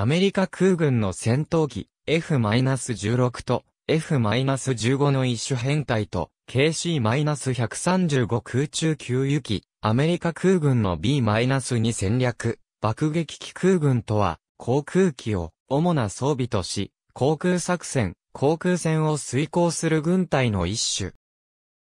アメリカ空軍の戦闘機 F-16 と F-15 の一種変態と KC-135 空中給油機、アメリカ空軍の B-2 戦略、爆撃機空軍とは、航空機を主な装備とし、航空作戦、航空戦を遂行する軍隊の一種。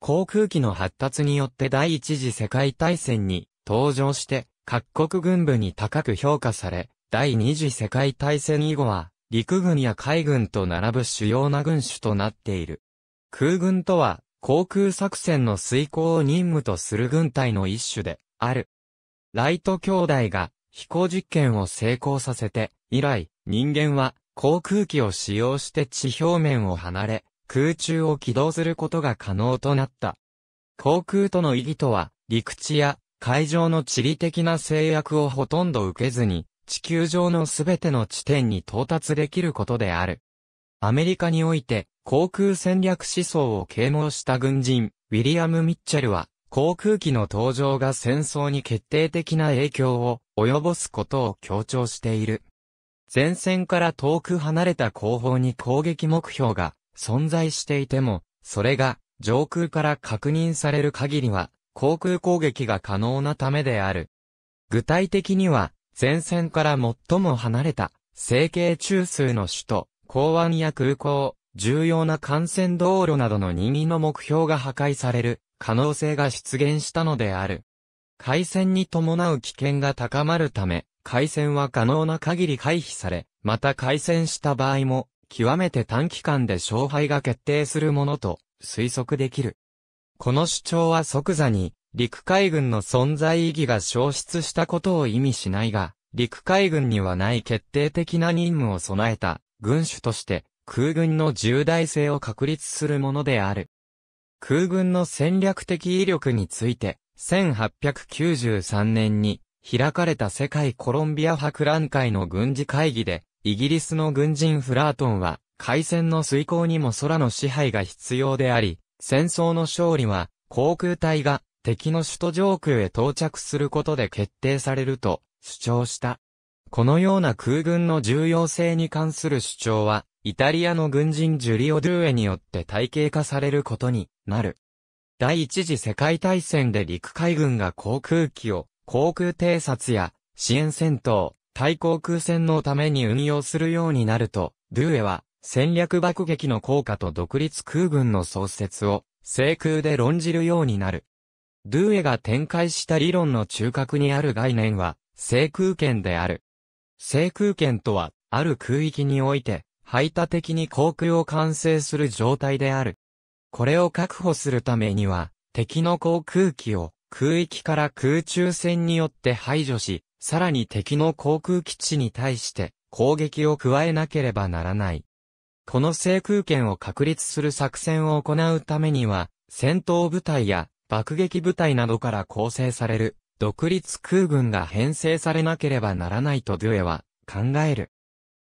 航空機の発達によって第一次世界大戦に登場して、各国軍部に高く評価され、第二次世界大戦以後は、陸軍や海軍と並ぶ主要な軍種となっている。空軍とは、航空作戦の遂行を任務とする軍隊の一種で、ある。ライト兄弟が飛行実験を成功させて、以来、人間は航空機を使用して地表面を離れ、空中を起動することが可能となった。航空との意義とは、陸地や海上の地理的な制約をほとんど受けずに、地球上のすべての地点に到達できることである。アメリカにおいて、航空戦略思想を啓蒙した軍人、ウィリアム・ミッチェルは、航空機の登場が戦争に決定的な影響を及ぼすことを強調している。前線から遠く離れた後方に攻撃目標が存在していても、それが上空から確認される限りは、航空攻撃が可能なためである。具体的には、前線から最も離れた、整形中枢の首都、港湾や空港、重要な幹線道路などの任意の目標が破壊される可能性が出現したのである。海戦に伴う危険が高まるため、海戦は可能な限り回避され、また海戦した場合も、極めて短期間で勝敗が決定するものと推測できる。この主張は即座に陸海軍の存在意義が消失したことを意味しないが、陸海軍にはない決定的な任務を備えた、軍種として、空軍の重大性を確立するものである。空軍の戦略的威力について、1893年に開かれた世界コロンビア博覧会の軍事会議で、イギリスの軍人フラートンは、海戦の遂行にも空の支配が必要であり、戦争の勝利は、航空隊が敵の首都上空へ到着することで決定されると主張した。このような空軍の重要性に関する主張は、イタリアの軍人ジュリオ・ドゥーエによって体系化されることになる。第一次世界大戦で陸海軍が航空機を航空偵察や支援戦闘、対航空戦のために運用するようになると、ドゥーエは戦略爆撃の効果と独立空軍の創設を制空で論じるようになる。ドゥエが展開した理論の中核にある概念は、制空権である。制空権とは、ある空域において、排他的に航空を完成する状態である。これを確保するためには、敵の航空機を空域から空中戦によって排除し、さらに敵の航空基地に対して攻撃を加えなければならない。この制空権を確立する作戦を行うためには、戦闘部隊や爆撃部隊などから構成される、独立空軍が編成されなければならないとデュエは考える。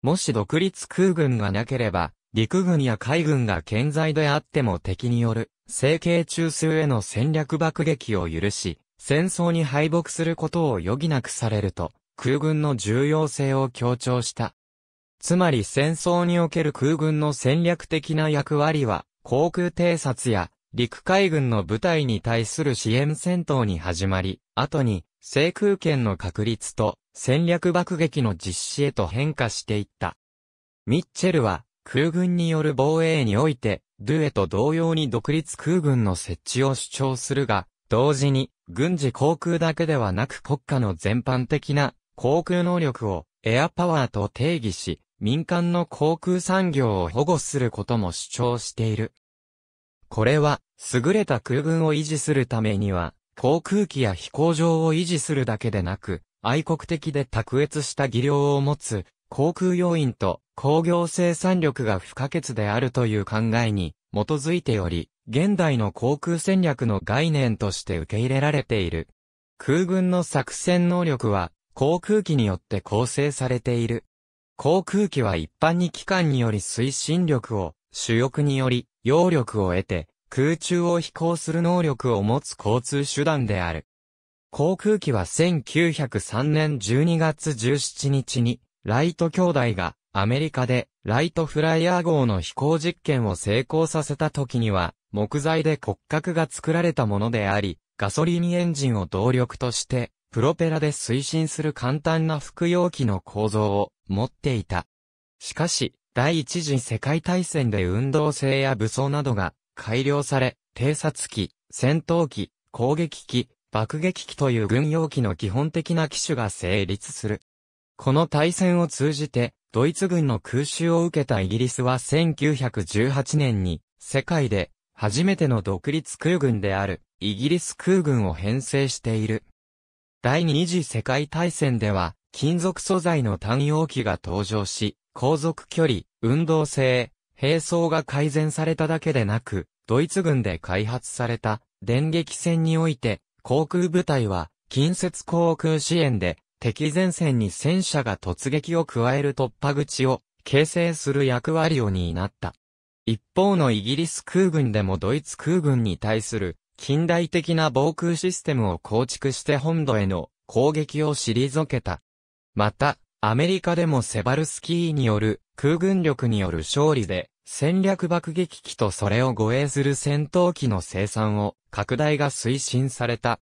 もし独立空軍がなければ、陸軍や海軍が健在であっても敵による、成形中枢への戦略爆撃を許し、戦争に敗北することを余儀なくされると、空軍の重要性を強調した。つまり戦争における空軍の戦略的な役割は、航空偵察や陸海軍の部隊に対する支援戦闘に始まり、後に、制空権の確立と戦略爆撃の実施へと変化していった。ミッチェルは、空軍による防衛において、ドゥエと同様に独立空軍の設置を主張するが、同時に、軍事航空だけではなく国家の全般的な航空能力をエアパワーと定義し、民間の航空産業を保護することも主張している。これは、優れた空軍を維持するためには、航空機や飛行場を維持するだけでなく、愛国的で卓越した技量を持つ、航空要員と工業生産力が不可欠であるという考えに基づいており、現代の航空戦略の概念として受け入れられている。空軍の作戦能力は航空機によって構成されている。航空機は一般に機関により推進力を主翼により、揚力を得て、空中を飛行する能力を持つ交通手段である。航空機は1903年12月17日に、ライト兄弟がアメリカでライトフライヤー号の飛行実験を成功させた時には、木材で骨格が作られたものであり、ガソリンエンジンを動力として、プロペラで推進する簡単な服用機の構造を持っていた。しかし、第一次世界大戦で運動性や武装などが改良され、偵察機、戦闘機、攻撃機、爆撃機という軍用機の基本的な機種が成立する。この大戦を通じて、ドイツ軍の空襲を受けたイギリスは1918年に、世界で初めての独立空軍である、イギリス空軍を編成している。第二次世界大戦では、金属素材の単容機が登場し、航続距離、運動性、並走が改善されただけでなく、ドイツ軍で開発された電撃戦において、航空部隊は近接航空支援で敵前線に戦車が突撃を加える突破口を形成する役割を担った。一方のイギリス空軍でもドイツ空軍に対する近代的な防空システムを構築して本土への攻撃を退けた。また、アメリカでもセバルスキーによる空軍力による勝利で戦略爆撃機とそれを護衛する戦闘機の生産を拡大が推進された。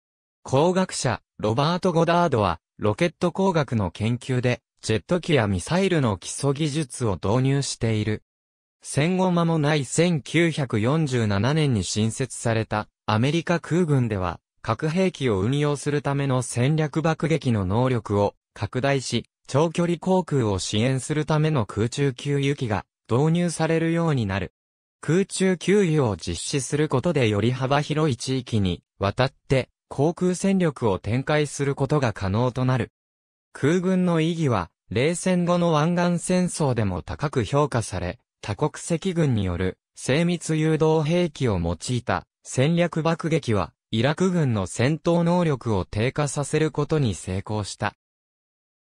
工学者ロバート・ゴダードはロケット工学の研究でジェット機やミサイルの基礎技術を導入している。戦後間もない1947年に新設されたアメリカ空軍では核兵器を運用するための戦略爆撃の能力を拡大し、長距離航空を支援するための空中給油機が導入されるようになる。空中給油を実施することでより幅広い地域に渡って航空戦力を展開することが可能となる。空軍の意義は冷戦後の湾岸戦争でも高く評価され、多国籍軍による精密誘導兵器を用いた戦略爆撃はイラク軍の戦闘能力を低下させることに成功した。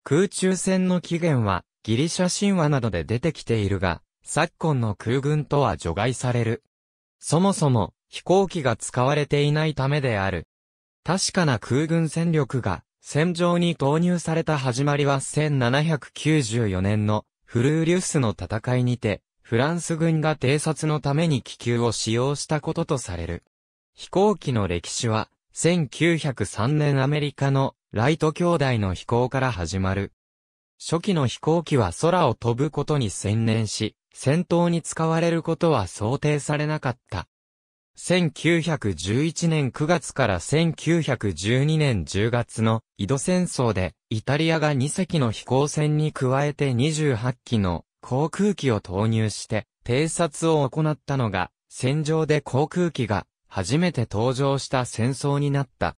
空中戦の起源はギリシャ神話などで出てきているが、昨今の空軍とは除外される。そもそも飛行機が使われていないためである。確かな空軍戦力が戦場に投入された始まりは1794年のフルーリュスの戦いにて、フランス軍が偵察のために気球を使用したこととされる。飛行機の歴史は、1903年アメリカのライト兄弟の飛行から始まる。初期の飛行機は空を飛ぶことに専念し、戦闘に使われることは想定されなかった。1911年9月から1912年10月の井戸戦争で、イタリアが2隻の飛行船に加えて28機の航空機を投入して、偵察を行ったのが、戦場で航空機が初めて登場した戦争になった。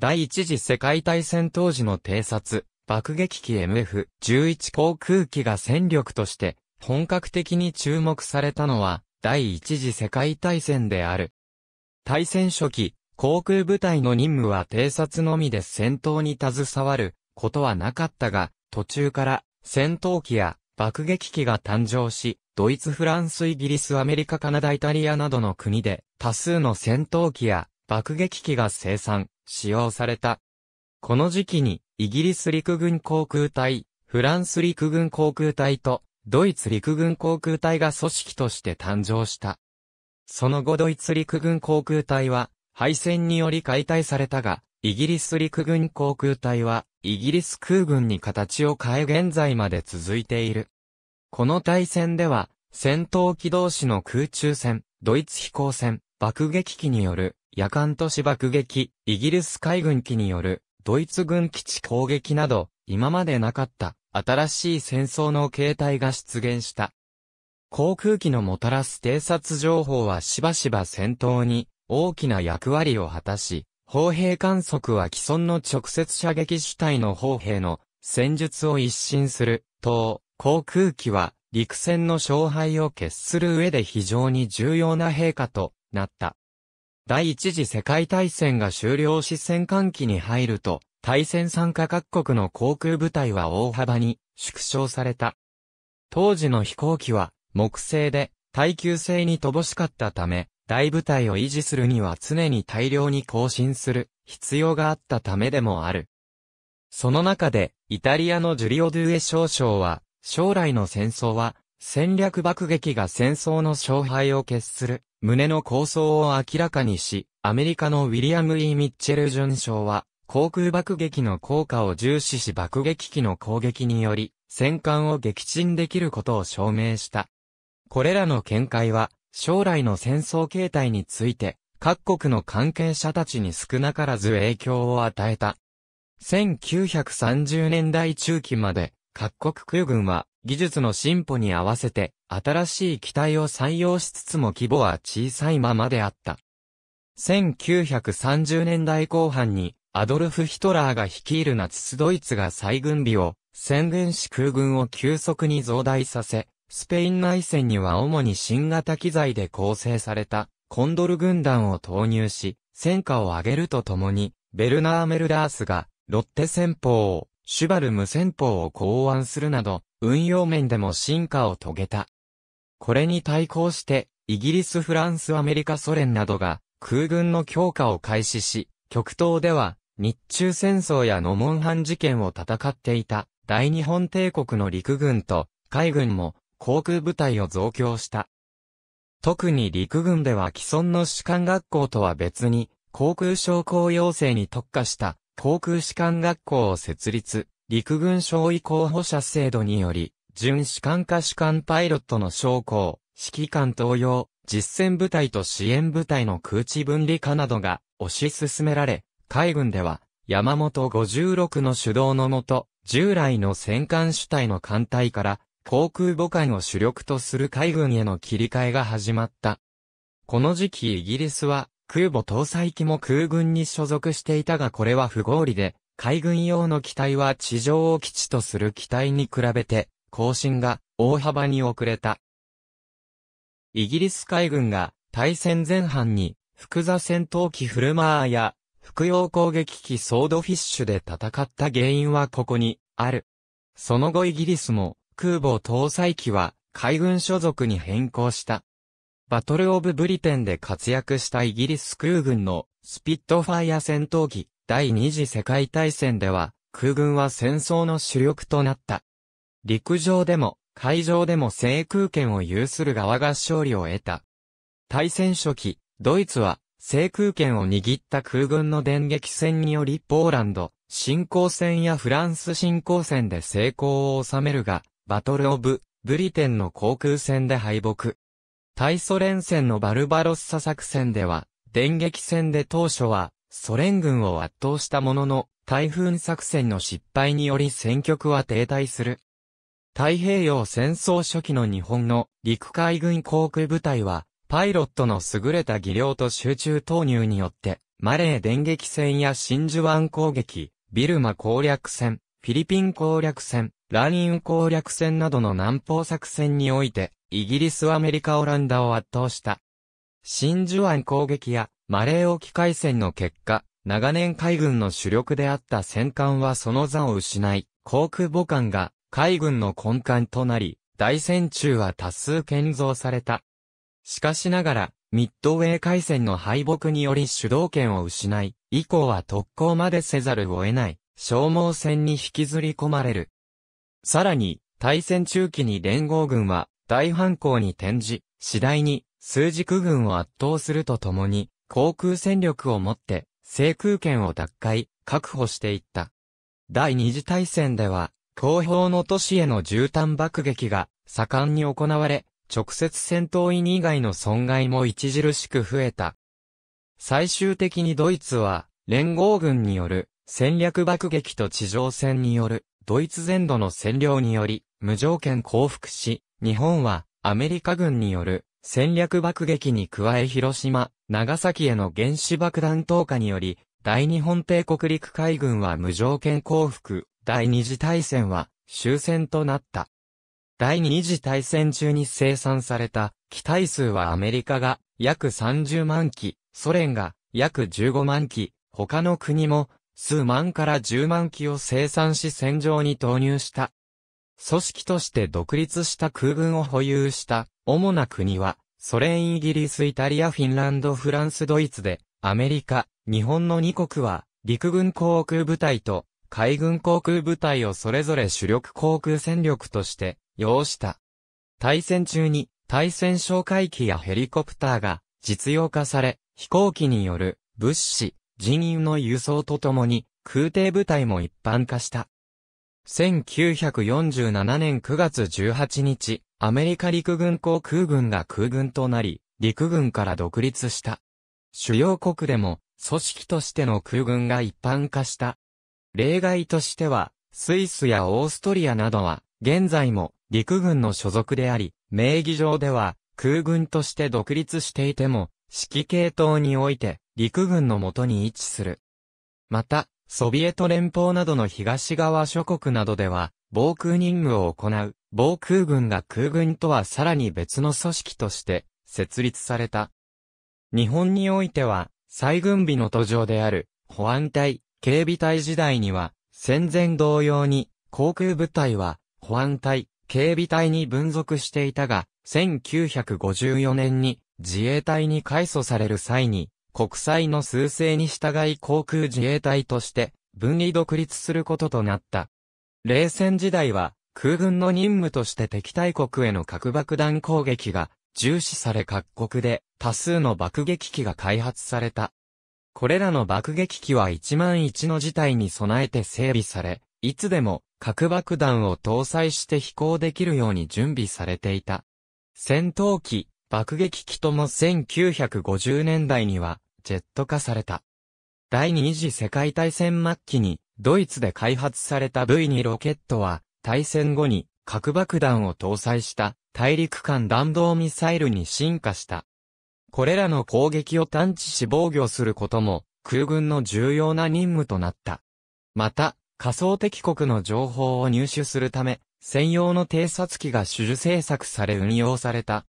第一次世界大戦当時の偵察、爆撃機 MF11 航空機が戦力として本格的に注目されたのは第一次世界大戦である。大戦初期、航空部隊の任務は偵察のみで戦闘に携わることはなかったが、途中から戦闘機や爆撃機が誕生し、ドイツ、フランス、イギリス、アメリカ、カナダ、イタリアなどの国で多数の戦闘機や爆撃機が生産、使用された。この時期に、イギリス陸軍航空隊、フランス陸軍航空隊と、ドイツ陸軍航空隊が組織として誕生した。その後ドイツ陸軍航空隊は、敗戦により解体されたが、イギリス陸軍航空隊は、イギリス空軍に形を変え現在まで続いている。この対戦では、戦闘機同士の空中戦、ドイツ飛行戦、爆撃機による夜間都市爆撃、イギリス海軍機によるドイツ軍基地攻撃など、今までなかった新しい戦争の形態が出現した。航空機のもたらす偵察情報はしばしば戦闘に大きな役割を果たし、砲兵観測は既存の直接射撃主体の砲兵の戦術を一新する、と、航空機は陸戦の勝敗を決する上で非常に重要な陛下となった。第一次世界大戦が終了し戦艦機に入ると、対戦参加各国の航空部隊は大幅に縮小された。当時の飛行機は木製で耐久性に乏しかったため、大部隊を維持するには常に大量に更新する必要があったためでもある。その中で、イタリアのジュリオ・ドゥエ少将は、将来の戦争は、戦略爆撃が戦争の勝敗を決する、胸の構想を明らかにし、アメリカのウィリアム・ E・ ミッチェル准将は、航空爆撃の効果を重視し爆撃機の攻撃により、戦艦を撃沈できることを証明した。これらの見解は、将来の戦争形態について、各国の関係者たちに少なからず影響を与えた。1930年代中期まで、各国空軍は技術の進歩に合わせて新しい機体を採用しつつも規模は小さいままであった。1930年代後半にアドルフ・ヒトラーが率いるナチスドイツが再軍備を宣言し空軍を急速に増大させ、スペイン内戦には主に新型機材で構成されたコンドル軍団を投入し、戦果を上げるとともに、ベルナー・メルダースがロッテ戦法をシュバル無線法を考案するなど、運用面でも進化を遂げた。これに対抗して、イギリス、フランス、アメリカ、ソ連などが空軍の強化を開始し、極東では日中戦争やノモンハン事件を戦っていた大日本帝国の陸軍と海軍も航空部隊を増強した。特に陸軍では既存の士官学校とは別に航空商工養成に特化した航空士官学校を設立、陸軍将尉候補者制度により、準士官か士官パイロットの将校、指揮官同様、実戦部隊と支援部隊の空地分離化などが推し進められ、海軍では山本56の主導のもと、従来の戦艦主体の艦隊から航空母艦を主力とする海軍への切り替えが始まった。この時期イギリスは空母搭載機も空軍に所属していたがこれは不合理で、海軍用の機体は地上を基地とする機体に比べて、更新が大幅に遅れた。イギリス海軍が大戦前半に、複座戦闘機フルマーや、服用攻撃機ソードフィッシュで戦った原因はここにある。その後イギリスも空母搭載機は海軍所属に変更した。バトル・オブ・ブリテンで活躍したイギリス空軍のスピットファイア戦闘機第二次世界大戦では空軍は戦争の主力となった。陸上でも海上でも制空権を有する側が勝利を得た。大戦初期、ドイツは制空権を握った空軍の電撃戦によりポーランド、侵攻戦やフランス侵攻戦で成功を収めるが、バトルオブ、ブリテンの航空戦で敗北。対ソ連戦のバルバロッサ作戦では、電撃戦で当初は、ソ連軍を圧倒したものの、台風作戦の失敗により戦局は停滞する。太平洋戦争初期の日本の陸海軍航空部隊は、パイロットの優れた技量と集中投入によって、マレー電撃戦や真珠湾攻撃、ビルマ攻略戦、フィリピン攻略戦、ランイン攻略戦などの南方作戦において、イギリスアメリカオランダを圧倒した。真珠湾攻撃やマレー沖海戦の結果、長年海軍の主力であった戦艦はその座を失い、航空母艦が海軍の根幹となり、大戦中は多数建造された。しかしながら、ミッドウェー海戦の敗北により主導権を失い、以降は特攻までせざるを得ない、消耗戦に引きずり込まれる。さらに、大戦中期に連合軍は、大反抗に転じ、次第に枢軸軍を圧倒するとともに、航空戦力をもって制空権を奪回、確保していった。第二次大戦では、後方の都市への絨毯爆撃が盛んに行われ、直接戦闘員以外の損害も著しく増えた。最終的にドイツは、連合軍による戦略爆撃と地上戦によるドイツ全土の占領により無条件降伏し、日本はアメリカ軍による戦略爆撃に加え広島、長崎への原子爆弾投下により、大日本帝国陸海軍は無条件降伏、第二次大戦は終戦となった。第二次大戦中に生産された機体数はアメリカが約30万機、ソ連が約15万機、他の国も数万から10万機を生産し戦場に投入した。組織として独立した空軍を保有した主な国は、ソ連イギリスイタリアフィンランドフランスドイツで、アメリカ、日本の2国は、陸軍航空部隊と海軍航空部隊をそれぞれ主力航空戦力として要した。対戦中に対戦哨戒機やヘリコプターが実用化され、飛行機による物資、人員の輸送とともに空挺部隊も一般化した。1947年9月18日、アメリカ陸軍航空軍が空軍となり、陸軍から独立した。主要国でも、組織としての空軍が一般化した。例外としては、スイスやオーストリアなどは、現在も陸軍の所属であり、名義上では空軍として独立していても、指揮系統において陸軍のもとに位置する。また、ソビエト連邦などの東側諸国などでは、防空任務を行う、防空軍が空軍とはさらに別の組織として、設立された。日本においては、再軍備の途上である、保安隊、警備隊時代には、戦前同様に、航空部隊は、保安隊、警備隊に分属していたが、1954年に自衛隊に改組される際に、国際の数勢に従い航空自衛隊として分離独立することとなった。冷戦時代は空軍の任務として敵対国への核爆弾攻撃が重視され各国で多数の爆撃機が開発された。これらの爆撃機は1万1の事態に備えて整備され、いつでも核爆弾を搭載して飛行できるように準備されていた。戦闘機、爆撃機とも1950年代にはジェット化された。第二次世界大戦末期にドイツで開発された V2 ロケットは大戦後に核爆弾を搭載した大陸間弾道ミサイルに進化した。これらの攻撃を探知し防御することも空軍の重要な任務となった。また、仮想敵国の情報を入手するため、専用の偵察機が主受制作され運用された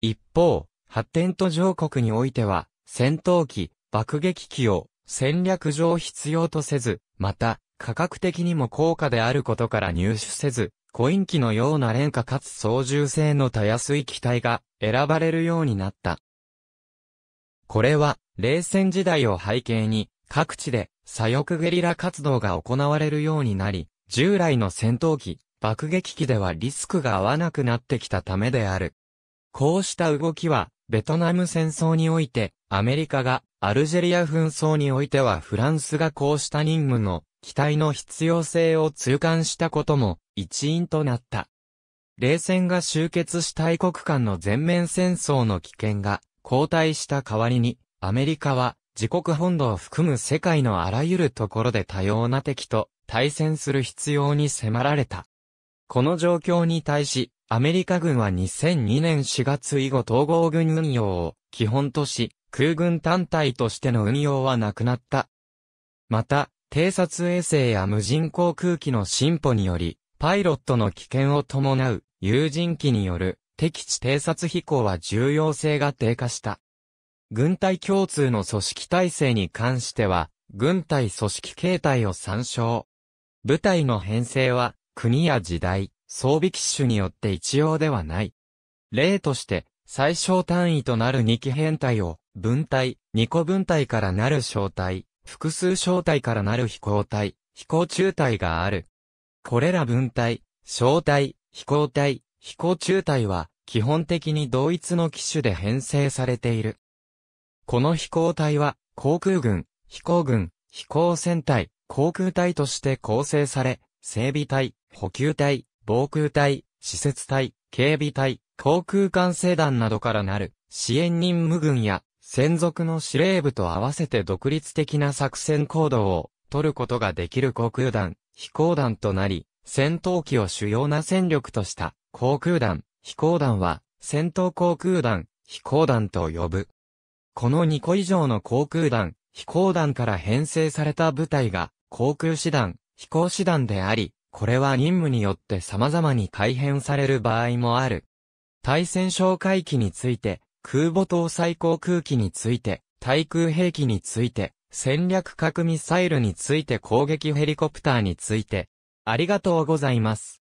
一方、発展途上国においては、戦闘機、爆撃機を戦略上必要とせず、また、価格的にも高価であることから入手せず、コイン機のような廉価かつ操縦性のたやすい機体が選ばれるようになった。これは、冷戦時代を背景に、各地で左翼ゲリラ活動が行われるようになり、従来の戦闘機、爆撃機ではリスクが合わなくなってきたためである。こうした動きは、ベトナム戦争において、アメリカが、アルジェリア紛争においてはフランスがこうした任務の、期待の必要性を痛感したことも、一因となった。冷戦が終結した大国間の全面戦争の危険が後退した代わりに、アメリカは自国本土を含む世界のあらゆるところで多様な敵と対戦する必要に迫られた。この状況に対し、アメリカ軍は2002年4月以後統合軍運用を基本とし、空軍単体としての運用はなくなった。また、偵察衛星や無人航空機の進歩により、パイロットの危険を伴う有人機による敵地偵察飛行は重要性が低下した。軍隊共通の組織体制に関しては、軍隊組織形態を参照。部隊の編成は、国や時代、装備機種によって一様ではない。例として、最小単位となる2機変隊を、分体、2個分体からなる小体、複数小体からなる飛行体、飛行中体がある。これら分体、小体、飛行体、飛行中体は、基本的に同一の機種で編成されている。この飛行体は、航空軍、飛行軍、飛行船隊、航空隊として構成され、整備隊、補給隊、防空隊、施設隊、警備隊、航空管制団などからなる支援任務軍や専属の司令部と合わせて独立的な作戦行動を取ることができる航空団、飛行団となり、戦闘機を主要な戦力とした航空団、飛行団は戦闘航空団、飛行団と呼ぶ。この2個以上の航空団、飛行団から編成された部隊が航空師団、飛行手段であり、これは任務によって様々に改変される場合もある。対戦哨戒機について、空母搭載航空機について、対空兵器について、戦略核ミサイルについて攻撃ヘリコプターについて、ありがとうございます。